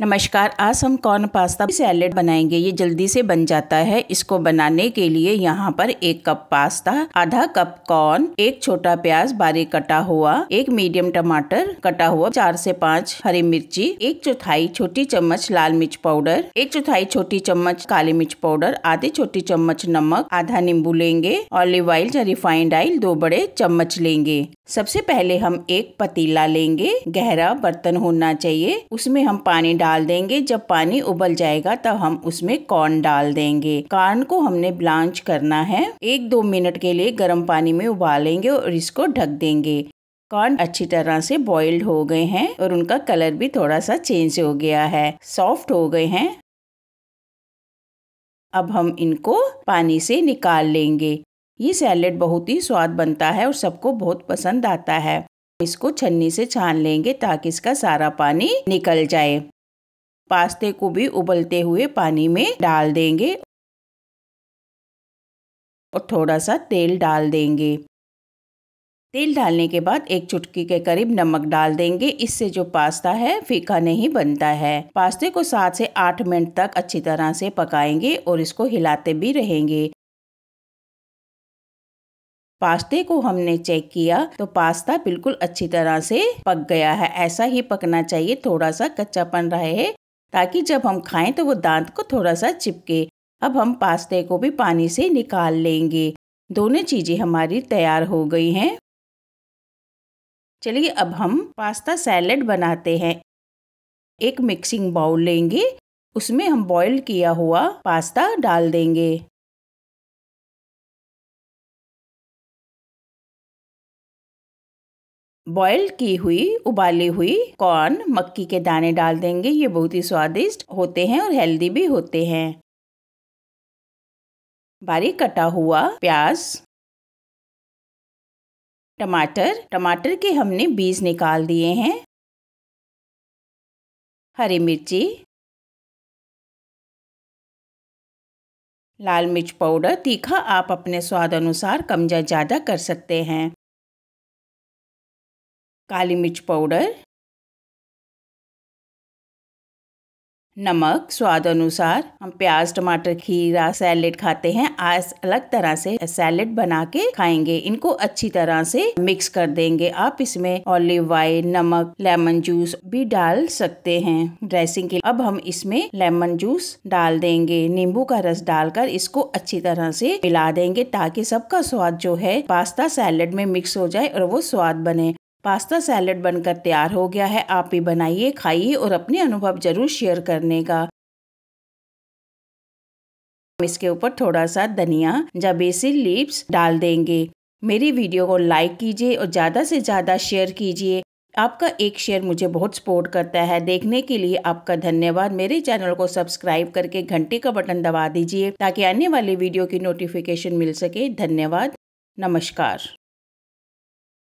नमस्कार आज हम कॉर्न पास्ता सैलेड बनाएंगे ये जल्दी से बन जाता है इसको बनाने के लिए यहाँ पर एक कप पास्ता आधा कप कॉर्न एक छोटा प्याज बारीक कटा हुआ एक मीडियम टमाटर कटा हुआ चार से पाँच हरी मिर्ची एक चौथाई छोटी चम्मच लाल मिर्च पाउडर एक चौथाई छोटी चम्मच काली मिर्च पाउडर आधी छोटी चम्मच नमक आधा नींबू लेंगे ऑलिव ऑयल या रिफाइंड ऑयल दो बड़े चम्मच लेंगे सबसे पहले हम एक पतीला लेंगे गहरा बर्तन होना चाहिए उसमें हम पानी डाल देंगे जब पानी उबल जाएगा तब हम उसमें कॉर्न डाल देंगे कॉर्न को हमने ब्लांच करना है एक दो मिनट के लिए गर्म पानी में उबालेंगे और इसको ढक देंगे कॉर्न अच्छी तरह से बॉइल्ड हो गए हैं और उनका कलर भी थोड़ा सा चेंज हो गया है सॉफ्ट हो गए हैं अब हम इनको पानी से निकाल लेंगे ये सैलेड बहुत ही स्वाद बनता है और सबको बहुत पसंद आता है इसको छन्नी से छान लेंगे ताकि इसका सारा पानी निकल जाए पास्ते को भी उबलते हुए पानी में डाल देंगे और थोड़ा सा तेल डाल देंगे तेल डालने के बाद एक चुटकी के करीब नमक डाल देंगे इससे जो पास्ता है फीका नहीं बनता है पास्ते को सात से आठ मिनट तक अच्छी तरह से पकाएंगे और इसको हिलाते भी रहेंगे पास्ते को हमने चेक किया तो पास्ता बिल्कुल अच्छी तरह से पक गया है ऐसा ही पकना चाहिए थोड़ा सा कच्चापन रहे है ताकि जब हम खाएं तो वो दांत को थोड़ा सा चिपके अब हम पास्ते को भी पानी से निकाल लेंगे दोनों चीज़ें हमारी तैयार हो गई हैं चलिए अब हम पास्ता सैलड बनाते हैं एक मिक्सिंग बाउल लेंगे उसमें हम बॉईल किया हुआ पास्ता डाल देंगे बॉयल की हुई उबाली हुई कॉर्न मक्की के दाने डाल देंगे ये बहुत ही स्वादिष्ट होते हैं और हेल्दी भी होते हैं बारीक कटा हुआ प्याज टमाटर टमाटर के हमने बीज निकाल दिए हैं हरी मिर्ची लाल मिर्च पाउडर तीखा आप अपने स्वाद अनुसार कम या ज़्यादा कर सकते हैं काली मिर्च पाउडर नमक स्वाद अनुसार हम प्याज टमाटर खीरा सैलेड खाते हैं आज अलग तरह से सैलेड बना के खाएंगे इनको अच्छी तरह से मिक्स कर देंगे आप इसमें ऑलिव ऑयल नमक लेमन जूस भी डाल सकते हैं ड्रेसिंग के अब हम इसमें लेमन जूस डाल देंगे नींबू का रस डालकर इसको अच्छी तरह से मिला देंगे ताकि सबका स्वाद जो है पास्ता सैलेड में मिक्स हो जाए और वो स्वाद बने पास्ता सैलड बनकर तैयार हो गया है आप भी बनाइए खाइए और अपने अनुभव ज़रूर शेयर करने का हम इसके ऊपर थोड़ा सा धनिया या बेसिल लीव्स डाल देंगे मेरी वीडियो को लाइक कीजिए और ज़्यादा से ज़्यादा शेयर कीजिए आपका एक शेयर मुझे बहुत सपोर्ट करता है देखने के लिए आपका धन्यवाद मेरे चैनल को सब्सक्राइब करके घंटे का बटन दबा दीजिए ताकि आने वाली वीडियो की नोटिफिकेशन मिल सके धन्यवाद नमस्कार